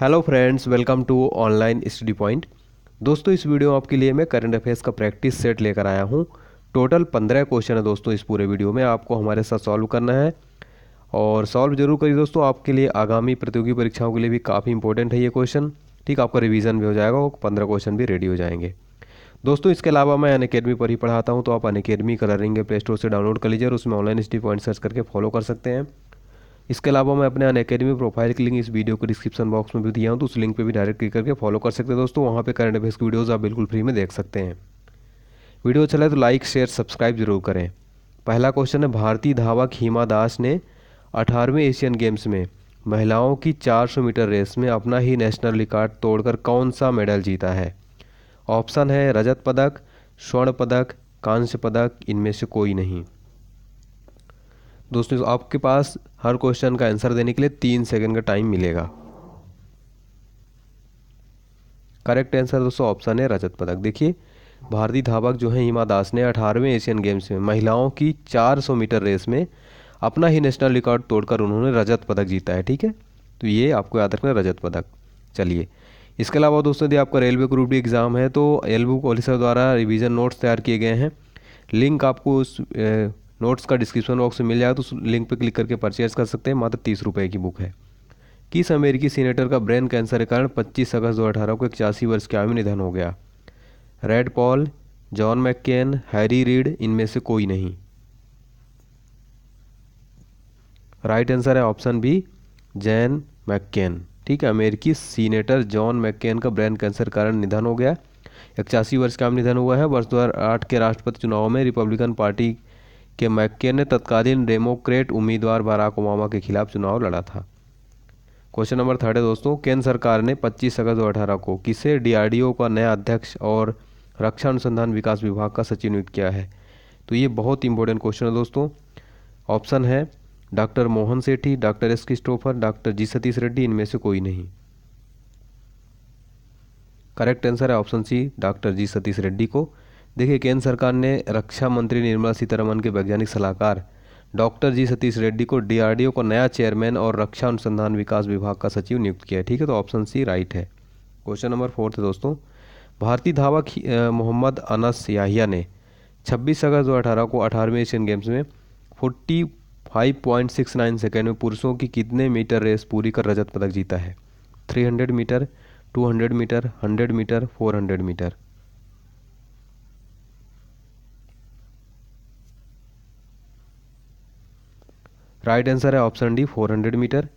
hello friends welcome to online study point दोस्तों इस video में आपके लिए मैं करंट अफेयर्स का प्रैक्टिस सेट लेकर आया हूँ टोटल पंद्रह क्वेश्चन है दोस्तों इस पूरे वीडियो में आपको हमारे साथ सॉल्व करना है और सॉल्व जरूर करिए दोस्तों आपके लिए आगामी प्रतियोगी परीक्षाओं के लिए भी काफ़ी इंपॉर्टेंट है ये क्वेश्चन ठीक आपका रिवीजन भी हो जाएगा और पंद्रह क्वेश्चन भी रेडी हो जाएंगे दोस्तों इसके अलावा मैं अन अकेडमी पर ही पढ़ाता हूँ तो आप अन अकेडमी कलरिंग प्ले स्टोर से डाउनलोड कर लीजिए और उसमें ऑनलाइन स्टडी पॉइंट सर्च करके फॉलो कर सकते हैं इसके अलावा मैं अपने अन प्रोफाइल की लिंक इस वीडियो को डिस्क्रिप्शन बॉक्स में भी दिया हूँ तो उस लिंक पर भी डायरेक्ट क्लिक करके फॉलो कर सकते हैं दोस्तों वहाँ पर करंट अफेयर्स की वीडियोज़ आप बिल्कुल फ्री में देख सकते हैं वीडियो अच्छा लगे तो लाइक शेयर सब्सक्राइब जरूर करें पहला क्वेश्चन है भारतीय धावक हीमा दास ने अठारहवें एशियन गेम्स में महिलाओं की 400 मीटर रेस में अपना ही नेशनल रिकॉर्ड तोड़कर कौन सा मेडल जीता है ऑप्शन है रजत पदक स्वर्ण पदक कांस्य पदक इनमें से कोई नहीं दोस्तों आपके पास हर क्वेश्चन का आंसर देने के लिए तीन सेकंड का टाइम मिलेगा करेक्ट आंसर दोस्तों ऑप्शन है रजत पदक देखिए भारतीय धावक जो है हिमा दास ने अठारहवें एशियन गेम्स में महिलाओं की 400 मीटर रेस में अपना ही नेशनल रिकॉर्ड तोड़कर उन्होंने रजत पदक जीता है ठीक है तो ये आपको याद रखना रजत पदक चलिए इसके अलावा दोस्तों यदि आपका रेलवे ग्रुप डी एग्ज़ाम है तो एलबू कॉलिसर द्वारा रिविज़न नोट्स तैयार किए गए हैं लिंक आपको उस नोट्स का डिस्क्रिप्शन बॉक्स में मिल जाएगा तो उस लिंक पर क्लिक करके परचेज कर सकते हैं मात्र तीस रुपये की बुक है किस अमेरिकी सीनेटर का ब्रेन कैंसर के कारण 25 अगस्त 2018 को इक्यासी वर्ष की आयु में निधन हो गया Rand Paul John McCain Harry Reid इनमें से कोई नहीं राइट आंसर है ऑप्शन बी जैन मैकेन ठीक है अमेरिकी सीनेटर जॉन मैकेन का ब्रेन कैंसर कारण निधन हो गया इक्यासी वर्ष का निधन हुआ है वर्ष 2008 के राष्ट्रपति चुनाव में रिपब्लिकन पार्टी कि मैक्केन ने तत्कालीन डेमोक्रेट उम्मीदवार बराक ओबामा के खिलाफ चुनाव लड़ा था क्वेश्चन नंबर थर्ड है दोस्तों केंद्र सरकार ने 25 अगस्त दो अठारह को किसे डीआरडीओ का नया अध्यक्ष और रक्षा अनुसंधान विकास विभाग का सचिव नियुक्त किया है तो ये बहुत इंपॉर्टेंट क्वेश्चन है दोस्तों ऑप्शन है doctor Mohan Sethi doctor S Christopher doctor G Satish Reddy इनमें से कोई नहीं करेक्ट आंसर है option C doctor G Satish Reddy को देखिए केंद्र सरकार ने रक्षा मंत्री निर्मला सीतारमन के वैज्ञानिक सलाहकार डॉक्टर जी सतीश रेड्डी को डीआरडीओ का नया चेयरमैन और रक्षा अनुसंधान विकास विभाग का सचिव नियुक्त किया है ठीक है तो ऑप्शन सी राइट है क्वेश्चन नंबर फोर्थ है दोस्तों भारतीय धावक मोहम्मद अनस याहिया ने 26 अगस्त 2018 को 18वें एशियन गेम्स में 45.69 सेकेंड में पुरुषों की कितने मीटर रेस पूरी कर रजत पदक जीता है 300 metre 200 metre 100 metre 400 metre right answer है ऑप्शन डी 400 मीटर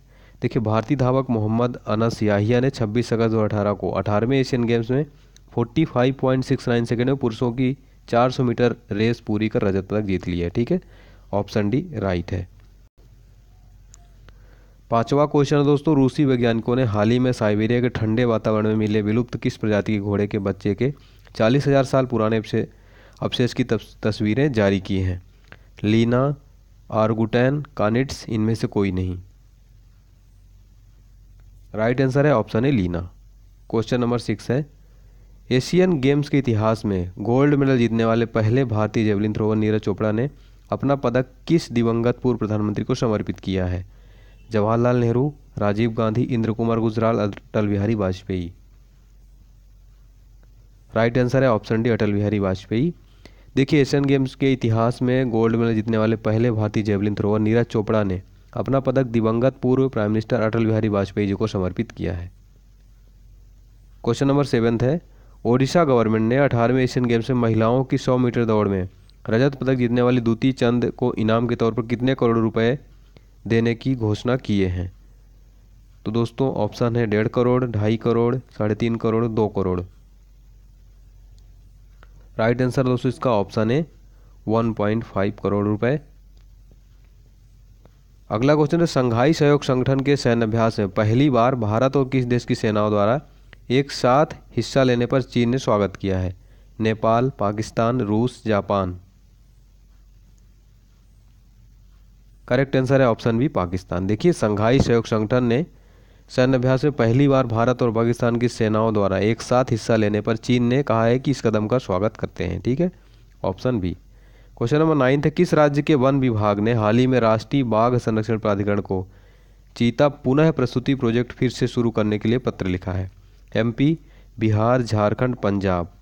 देखिए भारतीय धावक मोहम्मद अनस याहिया ने 26 अगस्त 2018 को अठारहवें एशियन गेम्स में 45.69 सेकेंड में पुरुषों की 400 मीटर रेस पूरी कर रजत पदक जीत लिया है ठीक है ऑप्शन डी राइट है पांचवा क्वेश्चन है दोस्तों रूसी वैज्ञानिकों ने हाल ही में साइबेरिया के ठंडे वातावरण में मिले विलुप्त किस प्रजाति के घोड़े के बच्चे के चालीस हजार साल पुराने अवशेष की तस्वीरें जारी की हैं लीना आर्गुटैन कानिट्स इनमें से कोई नहीं राइट आंसर है option A Leena question number six है एशियन गेम्स के इतिहास में गोल्ड मेडल जीतने वाले पहले भारतीय जेवलिन थ्रोवर नीरज चोपड़ा ने अपना पदक किस दिवंगत पूर्व प्रधानमंत्री को समर्पित किया है जवाहरलाल नेहरू राजीव गांधी इंद्र कुमार गुजराल अटल बिहारी वाजपेयी राइट आंसर है ऑप्शन डी अटल बिहारी वाजपेयी देखिए एशियन गेम्स के इतिहास में गोल्ड मेडल जीतने वाले पहले भारतीय जेवलिन थ्रोवर नीरज चोपड़ा ने अपना पदक दिवंगत पूर्व प्राइम मिनिस्टर अटल बिहारी वाजपेयी जी को समर्पित किया है क्वेश्चन नंबर सेवन्थ है ओडिशा गवर्नमेंट ने अठारहवें एशियन गेम्स में महिलाओं की सौ मीटर दौड़ में रजत पदक जीतने वाली द्वितीय चंद को इनाम के तौर पर कितने करोड़ रुपए देने की घोषणा किए हैं तो दोस्तों ऑप्शन है डेढ़ करोड़ ढाई करोड़ साढ़े तीन करोड़ दो करोड़ राइट आंसर दोस्तों इसका ऑप्शन है 1.5 करोड़ रुपए अगला क्वेश्चन है संघाई सहयोग संगठन के सैन्य अभ्यास में पहली बार भारत और किस देश की सेनाओं द्वारा एक साथ हिस्सा लेने पर चीन ने स्वागत किया है नेपाल पाकिस्तान रूस जापान करेक्ट आंसर है ऑप्शन बी पाकिस्तान देखिए संघाई सहयोग संगठन ने सैन्य अभ्यास में पहली बार भारत और पाकिस्तान की सेनाओं द्वारा एक साथ हिस्सा लेने पर चीन ने कहा है कि इस कदम का स्वागत करते हैं ठीक है option B question number ninth है किस राज्य के वन विभाग ने हाल ही में राष्ट्रीय बाघ संरक्षण प्राधिकरण को चीता पुनः प्रस्तुति प्रोजेक्ट फिर से शुरू करने के लिए पत्र लिखा है एम बिहार झारखंड पंजाब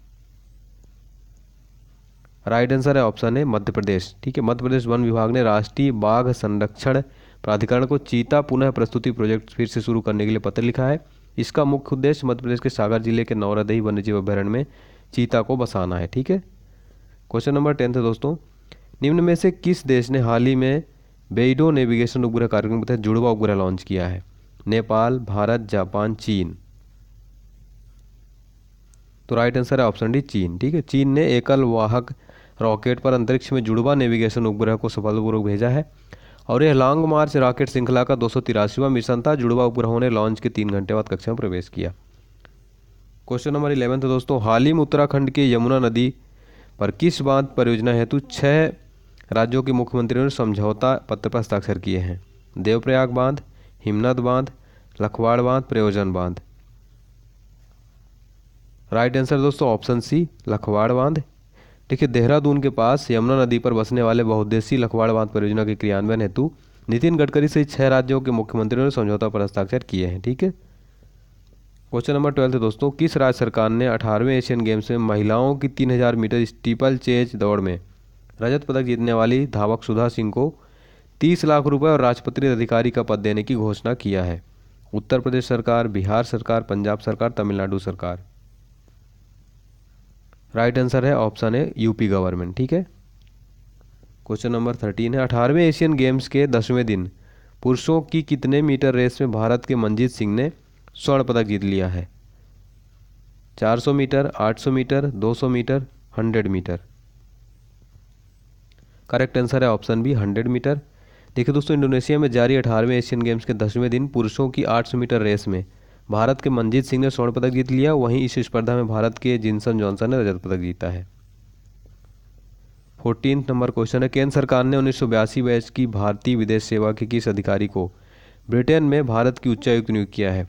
राइट आंसर है ऑप्शन है मध्य प्रदेश ठीक है मध्य प्रदेश वन विभाग ने राष्ट्रीय बाघ संरक्षण प्राधिकरण को चीता पुनः प्रस्तुति प्रोजेक्ट फिर से शुरू करने के लिए पत्र लिखा है इसका मुख्य उद्देश्य मध्य प्रदेश के सागर जिले के नौरदही वन्यजीव अभ्यारण्य में चीता को बसाना है ठीक है क्वेश्चन नंबर टेंथ है दोस्तों निम्न में से किस देश ने हाल ही में बेइडो नेविगेशन उपग्रह कार्यक्रम के तहत जुड़वा उपग्रह लॉन्च किया है नेपाल भारत जापान चीन तो राइट आंसर है ऑप्शन डी चीन ठीक है चीन ने एकल वाहक रॉकेट पर अंतरिक्ष में जुड़वा नेविगेशन उपग्रह को सफलपूर्वक भेजा है और यह लॉन्ग मार्च रॉकेट श्रृंखला का दो सौ मिशन था जुड़वा उपग्रहों ने लॉन्च के तीन घंटे बाद कक्षा में प्रवेश किया क्वेश्चन नंबर इलेवन था दोस्तों हाल ही में उत्तराखंड के यमुना नदी पर किस बांध परियोजना हेतु छः राज्यों के मुख्यमंत्रियों ने समझौता पत्र पर हस्ताक्षर किए हैं देवप्रयाग बांध हिमनाथ बांध लखवाड़ बांध प्रयोजन बांध राइट आंसर दोस्तों ऑप्शन सी लखवाड़ बांध देखिए देहरादून के पास यमुना नदी पर बसने वाले बहुद्देशी लखवाड़ बांध परियोजना के क्रियान्वयन हेतु नितिन गडकरी सहित छह राज्यों के मुख्यमंत्रियों ने समझौता पर हस्ताक्षर किए हैं ठीक है क्वेश्चन नंबर ट्वेल्थ दोस्तों किस राज्य सरकार ने अठारहवें एशियन गेम्स में महिलाओं की तीन हज़ार मीटर स्टीपल चेज दौड़ में रजत पदक जीतने वाली धावक सुधा सिंह को तीस लाख रुपए और राजपत्रित अधिकारी का पद देने की घोषणा किया है उत्तर प्रदेश सरकार बिहार सरकार पंजाब सरकार तमिलनाडु सरकार राइट आंसर है ऑप्शन है यूपी गवर्नमेंट ठीक है क्वेश्चन नंबर थर्टीन है अठारहवें एशियन गेम्स के दसवें दिन पुरुषों की कितने मीटर रेस में भारत के मनजीत सिंह ने स्वर्ण पदक जीत लिया है 400 metre 800 metre 200 metre 100 metre correct answer है ऑप्शन बी 100 मीटर देखिए दोस्तों इंडोनेशिया में जारी अठारहवें एशियन गेम्स के दसवें दिन पुरुषों की 800 मीटर रेस में भारत के मनजीत सिंह ने स्वर्ण पदक जीत लिया वहीं इस स्पर्धा में भारत के जिनसन जॉनसन ने रजत पदक जीता है फोर्टीन नंबर क्वेश्चन है केंद्र सरकार ने उन्नीस बैच की भारतीय विदेश सेवा के किस अधिकारी को ब्रिटेन में भारत की उच्चायुक्त नियुक्त किया है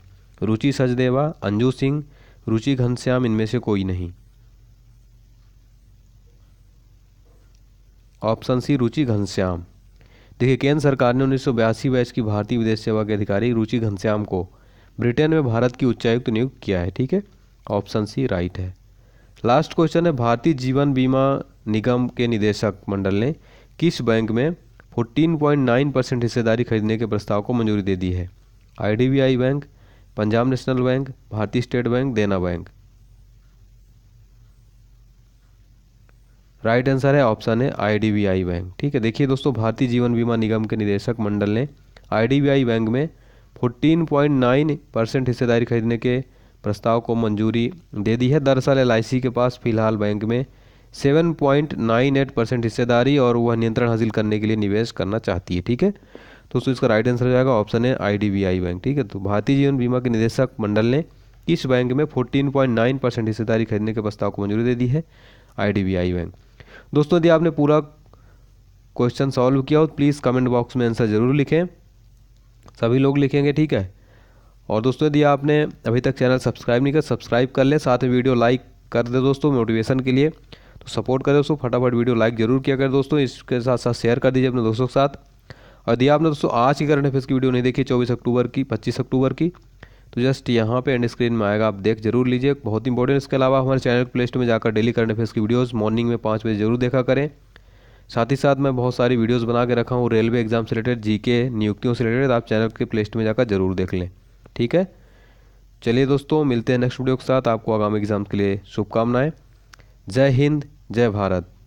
रुचि सचदेवा अंजू सिंह रुचि घनश्याम इनमें से कोई नहीं ऑप्शन सी रुचि घनश्याम देखिए केंद्र सरकार ने उन्नीस बैच की भारतीय विदेश सेवा के अधिकारी रुचि घनश्याम को ब्रिटेन में भारत की उच्चायुक्त नियुक्त किया है ठीक है ऑप्शन सी राइट है लास्ट क्वेश्चन है भारतीय जीवन बीमा निगम के निदेशक मंडल ने किस बैंक में 14.9 परसेंट हिस्सेदारी खरीदने के प्रस्ताव को मंजूरी दे दी है IDBI bank Punjab national bank भारतीय state bank Dena bank right answer है ऑप्शन है आईडीबीआई बैंक ठीक है देखिए दोस्तों भारतीय जीवन बीमा निगम के निदेशक मंडल ने आईडीबीआई बैंक में 14.9 परसेंट हिस्सेदारी खरीदने के प्रस्ताव को मंजूरी दे दी है दरअसल एल के पास फिलहाल बैंक में 7.98 परसेंट हिस्सेदारी और वह नियंत्रण हासिल करने के लिए निवेश करना चाहती है ठीक है तो दोस्तों इसका राइट आंसर हो जाएगा ऑप्शन है आई बैंक ठीक है तो भारतीय जीवन बीमा के निदेशक मंडल ने इस बैंक में 14.9 परसेंट हिस्सेदारी खरीदने के प्रस्ताव को मंजूरी दे दी है आई बैंक दोस्तों यदि आपने पूरा क्वेश्चन सॉल्व किया हो तो प्लीज़ कमेंट बॉक्स में आंसर जरूर लिखें सभी लोग लिखेंगे ठीक है और दोस्तों यदि आपने अभी तक चैनल सब्सक्राइब नहीं कर सब्सक्राइब कर लें साथ में वीडियो लाइक कर दे दोस्तों मोटिवेशन के लिए तो सपोर्ट करें दोस्तों फटाफट वीडियो लाइक जरूर किया करें दोस्तों इसके साथ साथ शेयर कर दीजिए अपने दोस्तों के साथ और यदि आपने दोस्तों आज की करंट अफेयर्स की वीडियो नहीं देखी चौबीस अक्टूबर की पच्चीस अक्टूबर की तो जस्ट यहाँ पे एंड स्क्रीन में आएगा आप देख जरूर लीजिए बहुत इंपॉर्टेंट इसके अलावा हमारे चैनल प्ले स्टोर में जाकर डेली करंट अफेयर्स की वीडियोज़ मॉर्निंग में पाँच बजे जरूर देखा करें साथ ही साथ मैं बहुत सारी वीडियोस बना के रखा हूँ रेलवे एग्ज़ाम से रिलेटेड जी के नियुक्तियों से रिलेटेड आप चैनल के प्लेस्ट में जाकर जरूर देख लें ठीक है चलिए दोस्तों मिलते हैं नेक्स्ट वीडियो के साथ आपको आगामी एग्ज़ाम के लिए शुभकामनाएँ जय हिंद जय भारत